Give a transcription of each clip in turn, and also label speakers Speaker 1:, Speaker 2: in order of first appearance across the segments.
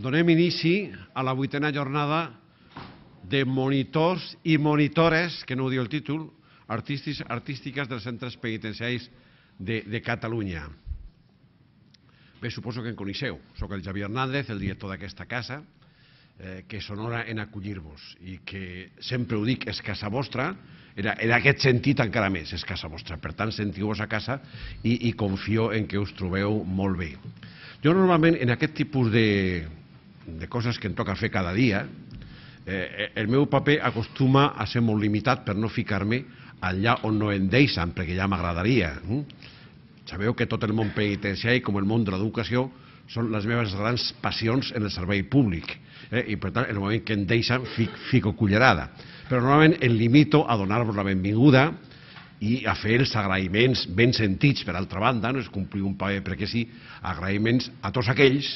Speaker 1: Donem inici
Speaker 2: a la vuitena jornada de monitors i monitores, que no ho diu el títol, artístics, artístiques dels centres penitenciaris de, de Catalunya. Bé, suposo que en coneixeu. Soc el Javier Hernández, el director d'aquesta casa, eh, que s'honora en acollir-vos i que sempre ho dic, és casa vostra, era, en aquest sentit encara més, és casa vostra. Per tant, sentiu-vos a casa i, i confio en que us trobeu molt bé. Jo normalment en aquest tipus de, de coses que em toca fer cada dia, eh, eh, el meu paper acostuma a ser molt limitat per no ficar-me allà on no em deixen, perquè ja m'agradaria. Hm? Sabeu que tot el món penitenciari, com el món de l'educació, són les meves grans passions en el servei públic. Eh? I per tant, en el moment que em deixen, fico, fico cullerada. Però normalment em limito a donar-vos la benvinguda i a fer els agraïments ben sentits, per altra banda, no és complir un paper perquè sí, agraïments a tots aquells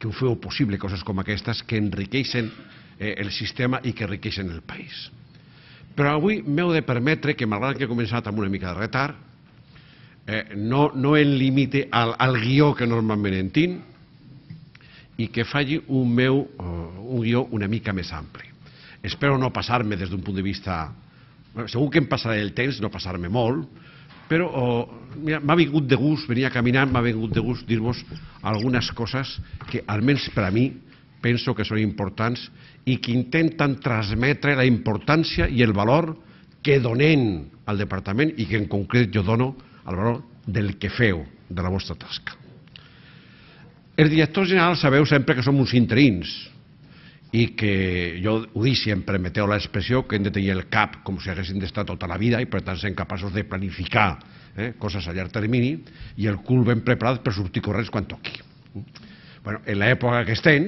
Speaker 2: que ho feu possible, coses com aquestes, que enriqueixen eh, el sistema i que enriqueixen el país. Però avui m'heu de permetre que, malgrat que he començat amb una mica de retard, eh, no, no limite al, al guió que normalment en tinc i que faci un meu eh, un guió una mica més ampli. Espero no passar-me des d'un punt de vista... Segur que em passaré el temps, no passar-me molt, però oh, m'ha vingut de gust, venia caminant, m'ha vingut de gust dir-vos algunes coses que, almenys per a mi, penso que són importants i que intenten transmetre la importància i el valor que donem al departament i que en concret jo dono al valor del que feu, de la vostra tasca. Els directors generals sabeu sempre que som uns interins, i que jo ho dic sempre, meteu l'expressió, que hem de tenir el cap com si haguessin d'estar tota la vida i per tant ser capaços de planificar eh, coses a llarg termini i el cul ben preparat per sortir corrents quan toqui. Bueno, en l'època que estem,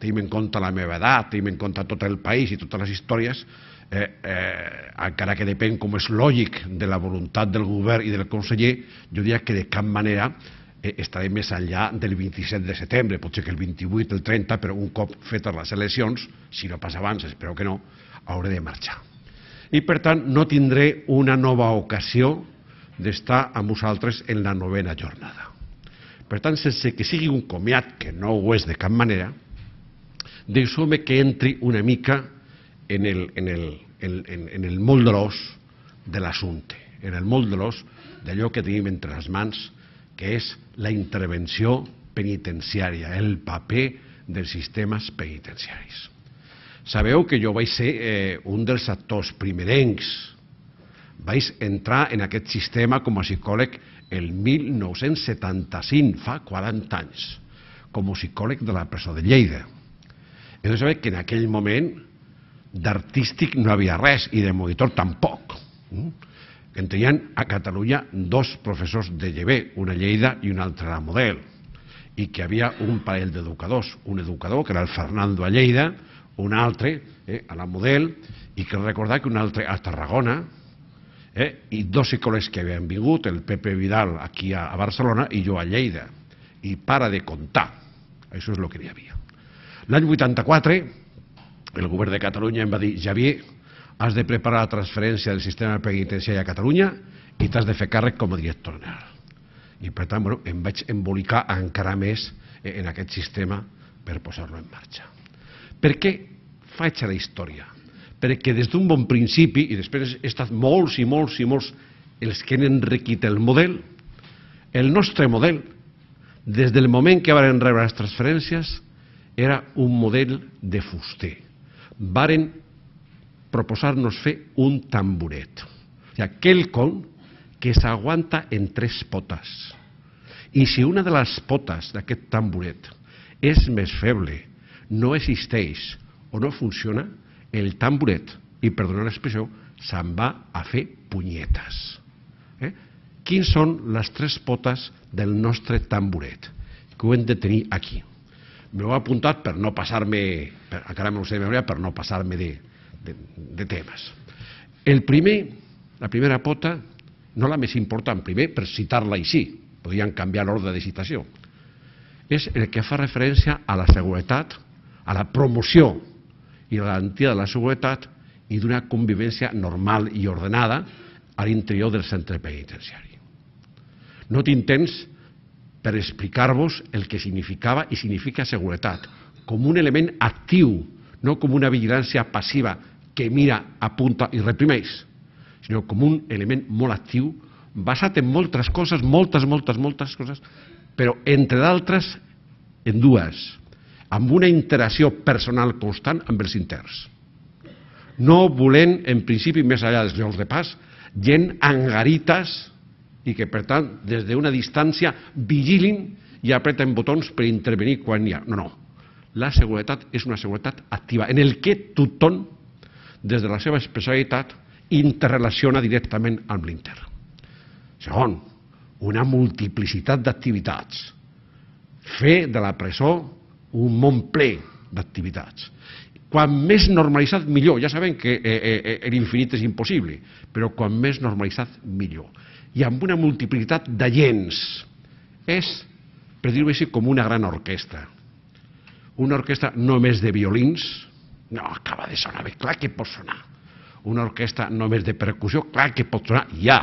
Speaker 2: tenim en compte la meva edat, tenim en compte tot el país i totes les històries, eh, eh, encara que depèn com és lògic de la voluntat del govern i del conseller, jo diria que de cap manera eh, més enllà del 27 de setembre, potser que el 28, el 30, però un cop fetes les eleccions, si no passa abans, espero que no, hauré de marxar. I per tant no tindré una nova ocasió d'estar amb vosaltres en la novena jornada. Per tant, sense que sigui un comiat, que no ho és de cap manera, deixeu-me que entri una mica en el, en el, en, en, en el molt de l'os de l'assumpte, en el molt de l'os d'allò que tenim entre les mans que és la intervenció penitenciària, el paper dels sistemes penitenciaris. Sabeu que jo vaig ser eh, un dels actors primerencs. Vaig entrar en aquest sistema com a psicòleg el 1975, fa 40 anys, com a psicòleg de la presó de Lleida. Heu de saber que en aquell moment d'artístic no havia res i de monitor tampoc. Mm? en tenien a Catalunya dos professors de GB, una a Lleida i una altra a Model, i que hi havia un parell d'educadors, un educador que era el Fernando a Lleida, un altre eh, a la Model, i que recordar que un altre a Tarragona, eh, i dos psicòlegs que havien vingut, el Pepe Vidal aquí a, a Barcelona i jo a Lleida. I para de comptar. Això és el que hi havia. L'any 84, el govern de Catalunya em va dir, Javier, has de preparar la transferència del sistema penitenciari a Catalunya i t'has de fer càrrec com a director general. I per tant, bueno, em vaig embolicar encara més e-, en aquest sistema per posar-lo en marxa. Per què faig la història? Perquè des d'un bon principi, i després he estat molts i molts i molts els que han enriquit el model, el nostre model, des del moment que varen rebre les transferències, era un model de fuster. Varen proposar-nos fe un tamboret. O aquell quelcom que s'aguanta en tres potes. I si una de les potes d'aquest tamboret és més feble, no existeix o no funciona, el tamboret, i perdona l'expressió, se'n va a fer punyetes. Eh? Quins són les tres potes del nostre tamboret? Que ho hem de tenir aquí. M'ho he apuntat per no passar-me, encara m'ho sé de memòria, per no passar-me de, de, de temes. El primer, la primera pota, no la més important, primer per citar-la així, podrien canviar l'ordre de citació, és el que fa referència a la seguretat, a la promoció i la garantia de la seguretat i d'una convivència normal i ordenada a l'interior del centre penitenciari. No tinc temps per explicar-vos el que significava i significa seguretat, com un element actiu, no com una vigilància passiva que mira, apunta i reprimeix, sinó com un element molt actiu, basat en moltes coses, moltes, moltes, moltes coses, però entre d'altres en dues, amb una interacció personal constant amb els interns. No volent, en principi, més enllà dels llocs de pas, gent angarites i que, per tant, des d'una distància vigilin i apreten botons per intervenir quan hi ha. No, no. La seguretat és una seguretat activa, en el que tothom des de la seva especialitat, interrelaciona directament amb l'Inter. Segon, una multiplicitat d'activitats. Fer de la presó un món ple d'activitats. Quan més normalitzat, millor. Ja sabem que eh, eh, eh l'infinit és impossible, però quan més normalitzat, millor. I amb una multiplicitat d'agents. És, per dir-ho així, com una gran orquestra. Una orquestra només de violins, no, acaba de sonar bé, clar que pot sonar. Una orquestra només de percussió, clar que pot sonar ja,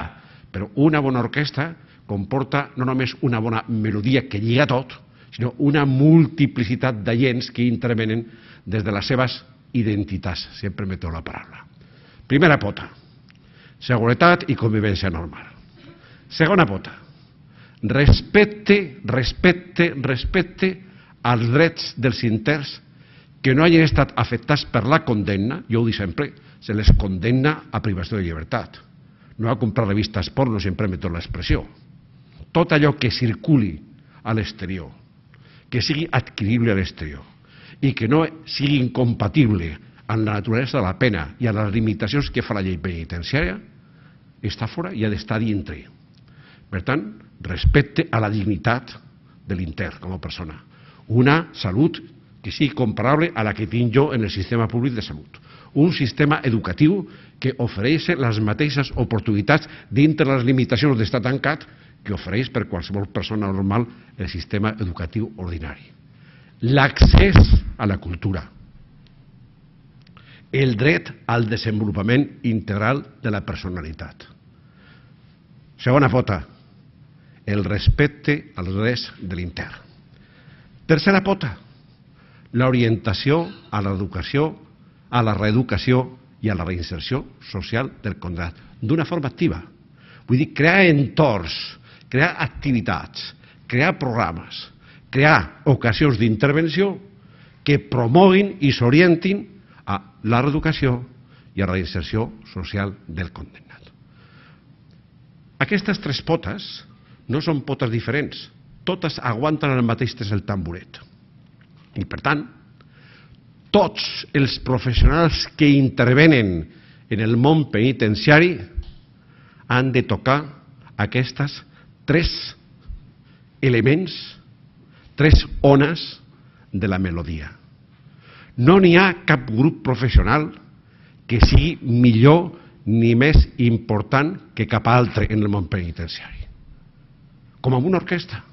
Speaker 2: però una bona orquestra comporta no només una bona melodia que lliga tot, sinó una multiplicitat gens que intervenen des de les seves identitats, Sempre meto la paraula. Primera pota, seguretat i convivència normal. Segona pota, respecte, respecte, respecte als drets dels interns que no hagin estat afectats per la condemna, jo ho dic sempre, se les condemna a privació de llibertat. No a comprar revistes porno, sempre em l'expressió. Tot allò que circuli a l'exterior, que sigui adquirible a l'exterior i que no sigui incompatible amb la naturalesa de la pena i a les limitacions que fa la llei penitenciària, està fora i ha d'estar dintre. Per tant, respecte a la dignitat de l'intern com a persona. Una salut que sigui comparable a la que tinc jo en el sistema públic de salut. Un sistema educatiu que ofereix les mateixes oportunitats dintre les limitacions d'estar tancat que ofereix per qualsevol persona normal el sistema educatiu ordinari. L'accés a la cultura, el dret al desenvolupament integral de la personalitat. Segona pota, el respecte als drets de l'intern. Tercera pota, l'orientació a l'educació, a la reeducació i a la reinserció social del condemnat, d'una forma activa. Vull dir, crear entorns, crear activitats, crear programes, crear ocasions d'intervenció que promoguin i s'orientin a la reeducació i a la reinserció social del condemnat. Aquestes tres potes no són potes diferents, totes aguanten el mateix tres el tamboret. I, per tant, tots els professionals que intervenen en el món penitenciari han de tocar aquestes tres elements, tres ones de la melodia. No n'hi ha cap grup professional que sigui millor ni més important que cap altre en el món penitenciari. Com amb una orquestra.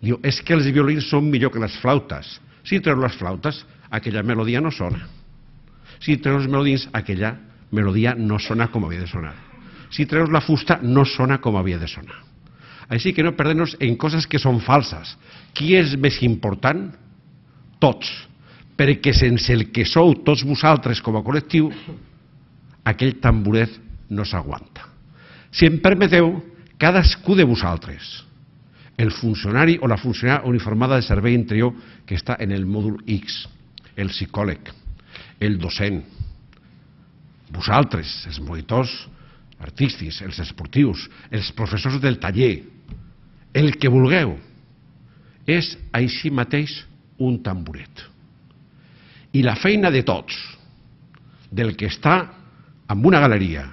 Speaker 2: Diu, és que els violins són millor que les flautes. Si treu les flautes, aquella melodia no sona. Si treu els melodins, aquella melodia no sona com havia de sonar. Si treu la fusta, no sona com havia de sonar. Així que no perdem-nos en coses que són falses. Qui és més important? Tots. Perquè sense el que sou tots vosaltres com a col·lectiu, aquell tamboret no s'aguanta. Si em permeteu, cadascú de vosaltres, el funcionari o la funcionària uniformada de servei interior que està en el mòdul X, el psicòleg, el docent, vosaltres, els monitors artístics, els esportius, els professors del taller, el que vulgueu, és així mateix un tamboret. I la feina de tots, del que està en una galeria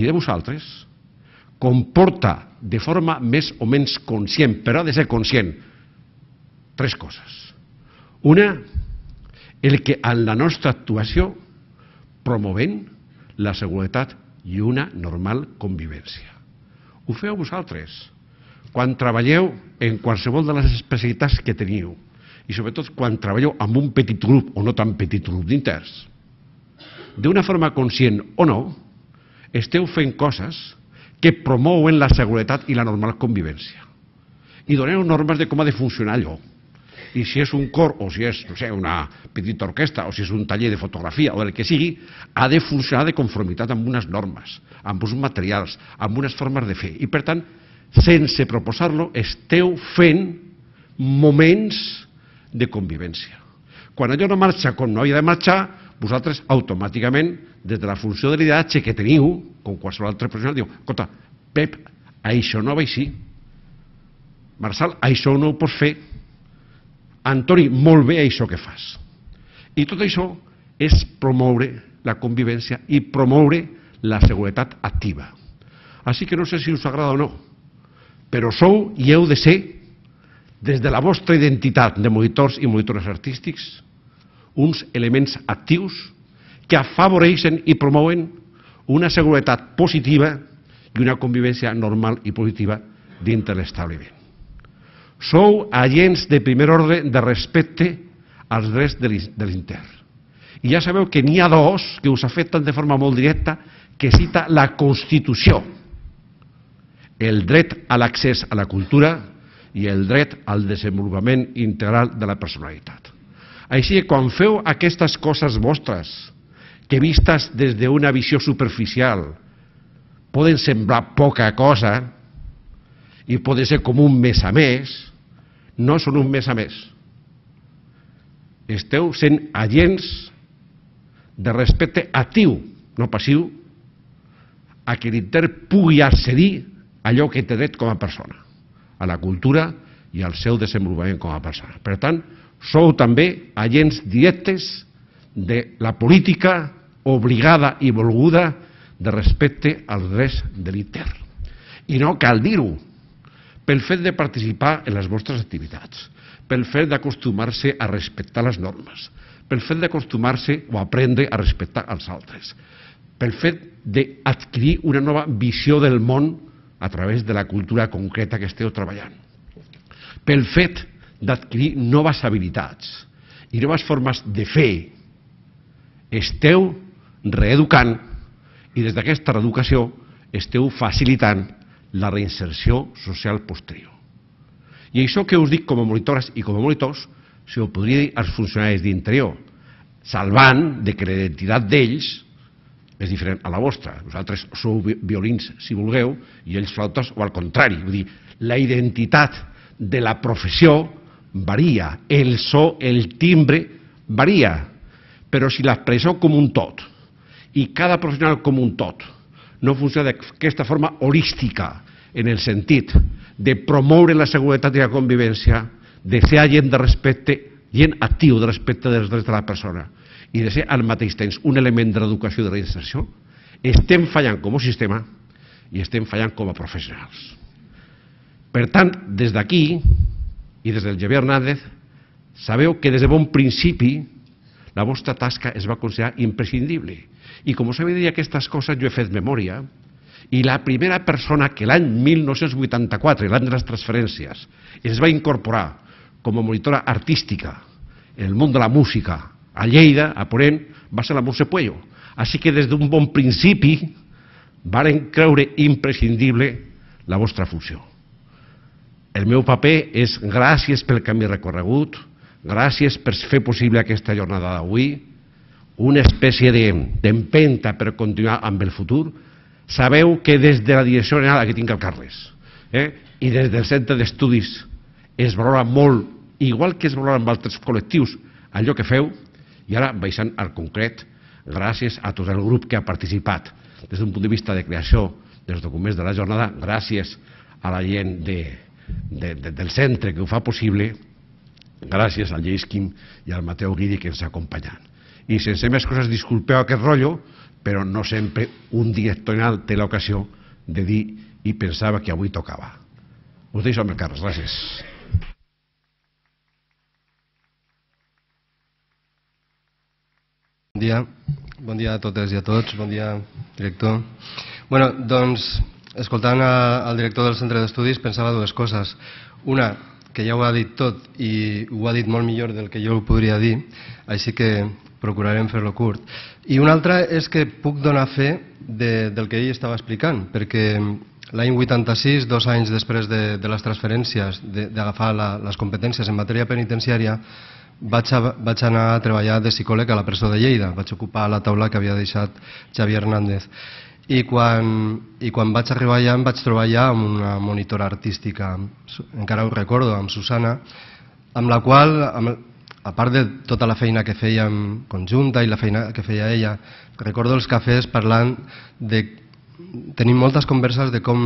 Speaker 2: i de vosaltres, comporta de forma més o menys conscient, però ha de ser conscient, tres coses. Una, el que en la nostra actuació promovent la seguretat i una normal convivència. Ho feu vosaltres quan treballeu en qualsevol de les especialitats que teniu i sobretot quan treballeu amb un petit grup o no tan petit grup d'interns. D'una forma conscient o no, esteu fent coses que promouen la seguretat i la normal convivència. I donem normes de com ha de funcionar allò. I si és un cor, o si és no sé, una petita orquestra, o si és un taller de fotografia, o el que sigui, ha de funcionar de conformitat amb unes normes, amb uns materials, amb unes formes de fer. I per tant, sense proposar-lo, esteu fent moments de convivència. Quan allò no marxa com no havia de marxar, vosaltres automàticament, des de la funció de lideratge que teniu, com qualsevol altre professional, diu, escolta, Pep, això no va així. Marçal, això no ho pots fer. Antoni, molt bé això que fas. I tot això és promoure la convivència i promoure la seguretat activa. Així que no sé si us agrada o no, però sou i heu de ser, des de la vostra identitat de monitors i monitores artístics, uns elements actius que afavoreixen i promouen una seguretat positiva i una convivència normal i positiva dintre l'establiment. Sou agents de primer ordre de respecte als drets de l'intern. I ja sabeu que n'hi ha dos que us afecten de forma molt directa que cita la Constitució. El dret a l'accés a la cultura i el dret al desenvolupament integral de la personalitat. Així que quan feu aquestes coses vostres, que vistes des d'una visió superficial poden semblar poca cosa i poden ser com un més a més, no són un més a més. Esteu sent agents de respecte actiu, no passiu, a que l'inter pugui accedir a allò que té dret com a persona, a la cultura i al seu desenvolupament com a persona. Per tant, Sou també agents directes de la política obligada i volguda de respecte als drets de l'ITER. I no cal dir-ho, pel fet de participar en les vostres activitats, pel fet d'acostumar-se a respectar les normes, pel fet d'acostumar-se o aprendre a respectar els altres, pel fet d'adquirir una nova visió del món a través de la cultura concreta que esteu treballant, pel fet d'adquirir noves habilitats i noves formes de fer. Esteu reeducant i des d'aquesta reeducació esteu facilitant la reinserció social posterior. I això que us dic com a monitores i com a monitors, si ho podria dir als funcionaris d'interior, salvant de que la identitat d'ells és diferent a la vostra. Vosaltres sou violins, si vulgueu, i ells flautes, o al contrari. Vull dir, la identitat de la professió varia, el so, el timbre, varia, però si l'expressó com un tot i cada professional com un tot no funciona d'aquesta forma holística, en el sentit de promoure la seguretat i la convivència, de ser agent de respecte, gent actiu de respecte dels drets de la persona i de ser al mateix temps un element de l'educació i de la reinserció, estem fallant com a sistema i estem fallant com a professionals. Per tant, des d'aquí, i des del Javier Hernández, sabeu que des de bon principi la vostra tasca es va considerar imprescindible. I com us he dit aquestes coses, jo he fet memòria, i la primera persona que l'any 1984, l'any de les transferències, es va incorporar com a monitora artística en el món de la música a Lleida, a Ponent, va ser la Montse Puello. Així que des d'un bon principi varen creure imprescindible la vostra funció. El meu paper és gràcies pel camí recorregut, gràcies per fer possible aquesta jornada d'avui, una espècie d'empenta de, per continuar amb el futur. Sabeu que des de la direcció general que tinc el Carles eh, i des del centre d'estudis es valora molt, igual que es valora amb altres col·lectius, allò que feu, i ara baixant al concret, gràcies a tot el grup que ha participat des d'un punt de vista de creació dels documents de la jornada, gràcies a la gent de, de, de, del centre que ho fa possible, gràcies al Lleis Quim i al Mateu Guidi que ens acompanyen. I sense més coses, disculpeu aquest rotllo, però no sempre un directorial té l'ocasió de dir i pensava que avui tocava. Us deixo amb el Carles, gràcies.
Speaker 1: Bon dia. Bon dia a totes i a tots. Bon dia, director. Bueno, doncs, Escoltant el al director del centre d'estudis pensava dues coses. Una, que ja ho ha dit tot i ho ha dit molt millor del que jo ho podria dir, així que procurarem fer-lo curt. I una altra és que puc donar fe de, del que ell estava explicant, perquè l'any 86, dos anys després de, de les transferències, d'agafar les competències en matèria penitenciària, vaig, a, vaig anar a treballar de psicòleg a la presó de Lleida, vaig ocupar la taula que havia deixat Xavier Hernández. I quan, I quan vaig arribar allà em vaig trobar allà amb una monitora artística, encara ho recordo, amb Susana, amb la qual, amb, a part de tota la feina que fèiem conjunta i la feina que feia ella, recordo els cafès parlant de tenim moltes converses de com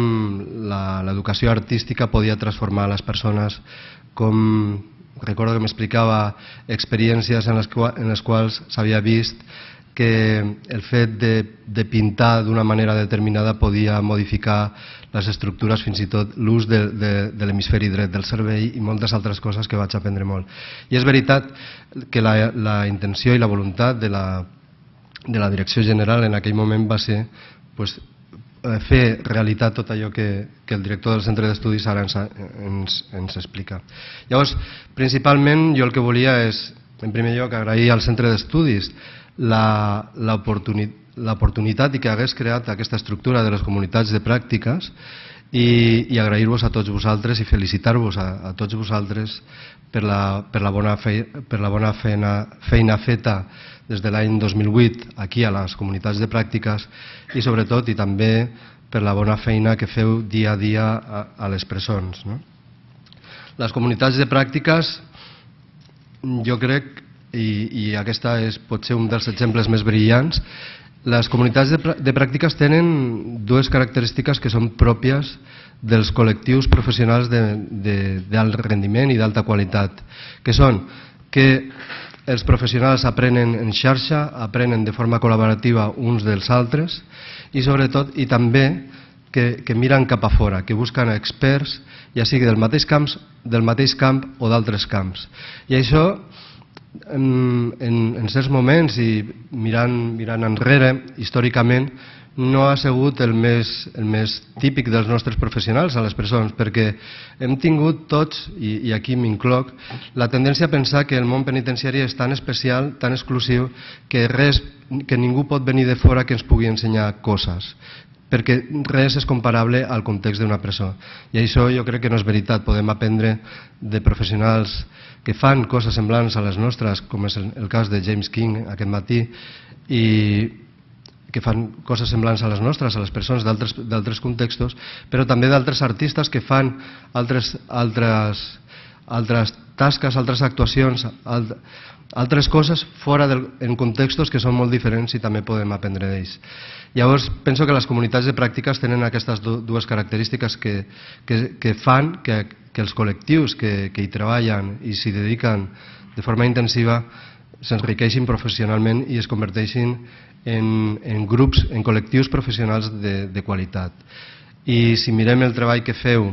Speaker 1: l'educació artística podia transformar les persones, com recordo que m'explicava experiències en les, en les quals s'havia vist que el fet de, de pintar d'una manera determinada podia modificar les estructures, fins i tot l'ús de, de, de l'hemisferi dret del cervell i moltes altres coses que vaig aprendre molt. I és veritat que la, la intenció i la voluntat de la, de la Direcció General en aquell moment va ser pues, eh, fer realitat tot allò que, que el director del centre d'estudis ara ens, ens, ens explica. Llavors, principalment jo el que volia és, en primer lloc, agrair al centre d'estudis l'oportunitat i que hagués creat aquesta estructura de les comunitats de pràctiques i, i agrair-vos a tots vosaltres i felicitar-vos a, a tots vosaltres per la, per la bona, fei, per la bona feina, feina feta des de l'any 2008 aquí a les comunitats de pràctiques i sobretot i també per la bona feina que feu dia a dia a, a les presons. No? Les comunitats de pràctiques jo crec i, i aquesta és potser un dels exemples més brillants, les comunitats de, de pràctiques tenen dues característiques que són pròpies dels col·lectius professionals d'alt rendiment i d'alta qualitat, que són que els professionals aprenen en xarxa, aprenen de forma col·laborativa uns dels altres i sobretot i també que, que miren cap a fora, que busquen experts, ja sigui del mateix camp, del mateix camp o d'altres camps. I això en, en, en certs moments i mirant, mirant enrere, històricament, no ha sigut el més, el més típic dels nostres professionals a les persones perquè hem tingut tots, i, i aquí m'incloc, la tendència a pensar que el món penitenciari és tan especial, tan exclusiu, que res que ningú pot venir de fora que ens pugui ensenyar coses perquè res és comparable al context d'una presó. I això jo crec que no és veritat. Podem aprendre de professionals que fan coses semblants a les nostres, com és el cas de James King aquest matí, i que fan coses semblants a les nostres, a les persones d'altres contextos, però també d'altres artistes que fan altres, altres, altres tasques, altres actuacions, alt, altres coses fora del, en contextos que són molt diferents i també podem aprendre d'ells. Llavors, penso que les comunitats de pràctiques tenen aquestes dues característiques que, que, que fan que, que els col·lectius que, que hi treballen i s'hi dediquen de forma intensiva s'enriqueixin professionalment i es converteixin en, en grups, en col·lectius professionals de, de qualitat. I si mirem el treball que feu,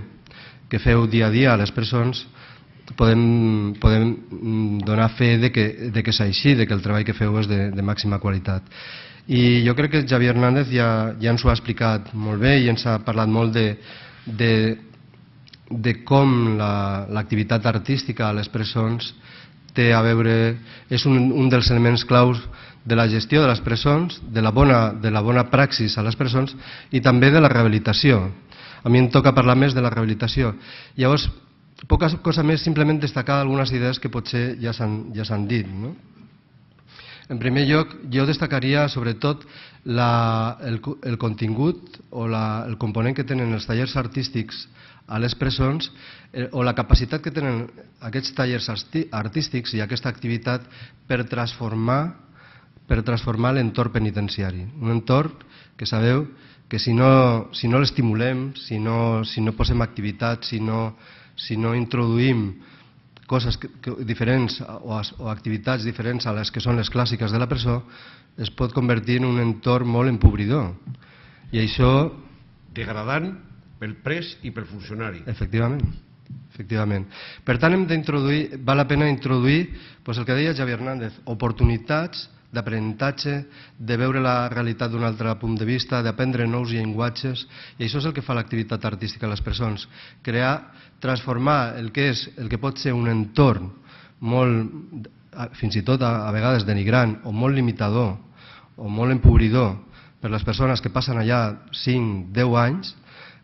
Speaker 1: que feu dia a dia a les persones, podem, podem mm, donar fe de que, de que és així, de que el treball que feu és de, de màxima qualitat. I jo crec que Xavier Hernández ja, ja ens ho ha explicat molt bé i ens ha parlat molt de, de, de com l'activitat la, artística a les presons té a veure, és un, un dels elements claus de la gestió de les presons, de la, bona, de la bona praxis a les presons i també de la rehabilitació. A mi em toca parlar més de la rehabilitació. Llavors, Poca cosa més, simplement destacar algunes idees que potser ja s'han ja dit. No? En primer lloc, jo destacaria sobretot la, el, el contingut o la, el component que tenen els tallers artístics a les presons eh, o la capacitat que tenen aquests tallers artístics i aquesta activitat per transformar per transformar l'entorn penitenciari. Un entorn que sabeu que si no, si no l'estimulem, si no, si no posem activitat, si no si no introduïm coses que, diferents o, o activitats diferents a les que són les clàssiques de la presó, es pot convertir en un entorn molt empobridor. I això...
Speaker 2: Degradant pel pres i pel funcionari.
Speaker 1: Efectivament. Efectivament. Per tant, hem d'introduir, val la pena introduir, doncs el que deia Javier Hernández, oportunitats d'aprenentatge, de veure la realitat d'un altre punt de vista, d'aprendre nous llenguatges, i això és el que fa l'activitat artística a les persones, crear, transformar el que és, el que pot ser un entorn molt, fins i tot a, vegades denigrant, o molt limitador, o molt empobridor per les persones que passen allà 5, 10 anys,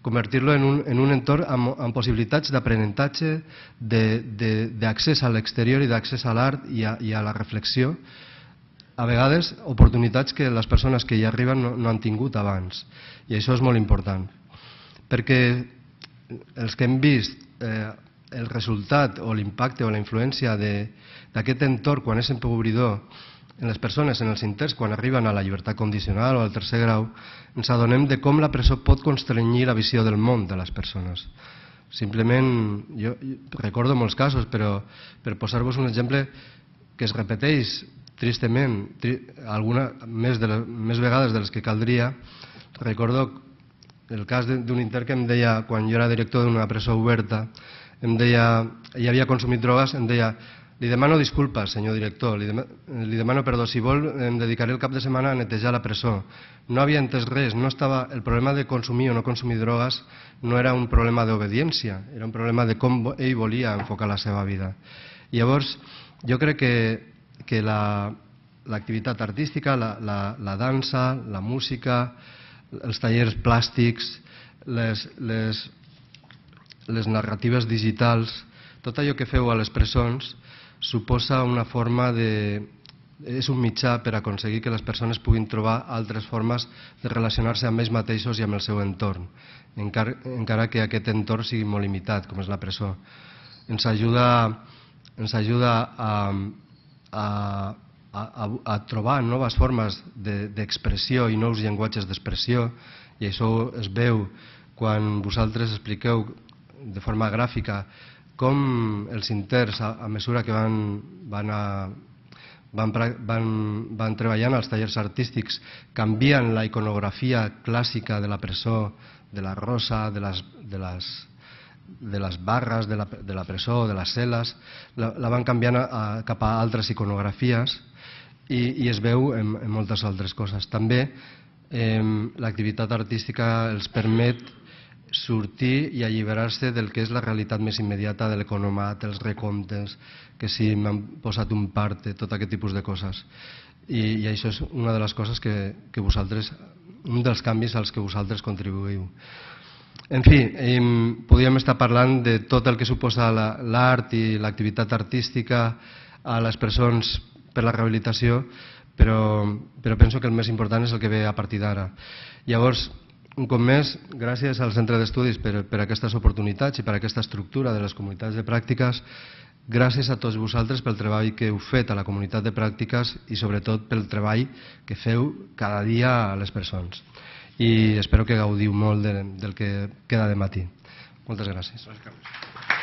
Speaker 1: convertir-lo en, un, en un entorn amb, amb possibilitats d'aprenentatge, d'accés a l'exterior i d'accés a l'art i, a, i a la reflexió, a vegades oportunitats que les persones que hi arriben no, no han tingut abans. I això és molt important, perquè els que hem vist eh, el resultat o l'impacte o la influència d'aquest entorn quan és empobridor en les persones, en els interns, quan arriben a la llibertat condicional o al tercer grau, ens adonem de com la presó pot constrenyir la visió del món de les persones. Simplement, jo recordo molts casos, però per posar-vos un exemple que es repeteix tristament, tri, alguna, més, de, més vegades de les que caldria, recordo el cas d'un intern que em deia, quan jo era director d'una presó oberta, em deia, i havia consumit drogues, em deia, li demano disculpes, senyor director, li, de, li demano perdó, si vol em dedicaré el cap de setmana a netejar la presó. No havia entès res, no estava, el problema de consumir o no consumir drogues no era un problema d'obediència, era un problema de com ell volia enfocar la seva vida. I llavors, jo crec que que l'activitat la, artística, la, la, la dansa, la música, els tallers plàstics, les, les, les narratives digitals, tot allò que feu a les presons suposa una forma de... és un mitjà per aconseguir que les persones puguin trobar altres formes de relacionar-se amb ells mateixos i amb el seu entorn, encara, encara que aquest entorn sigui molt limitat, com és la presó. Ens ajuda, ens ajuda a, a, a, a trobar noves formes d'expressió de, i nous llenguatges d'expressió i això es veu quan vosaltres expliqueu de forma gràfica com els interns, a, a mesura que van, van, a, van, van, van treballant als tallers artístics, canvien la iconografia clàssica de la presó, de la rosa, de les, de les, de les barres de la, de la presó, de les cel·les, la, la van canviant a, a, cap a altres iconografies i, i es veu en, en moltes altres coses. També eh, l'activitat artística els permet sortir i alliberar-se del que és la realitat més immediata de l'economat, els recomptes, que si m'han posat un de tot aquest tipus de coses. I, i això és una de les coses que, que vosaltres, un dels canvis als que vosaltres contribuïu. En fi, podríem estar parlant de tot el que suposa l'art i l'activitat artística a les persones per la rehabilitació, però, però penso que el més important és el que ve a partir d'ara. Llavors, un cop més, gràcies al Centre d'Estudis per, per aquestes oportunitats i per aquesta estructura de les comunitats de pràctiques, gràcies a tots vosaltres pel treball que heu fet a la comunitat de pràctiques i sobretot pel treball que feu cada dia a les persones i espero que gaudiu molt del que queda de matí. Moltes gràcies. gràcies.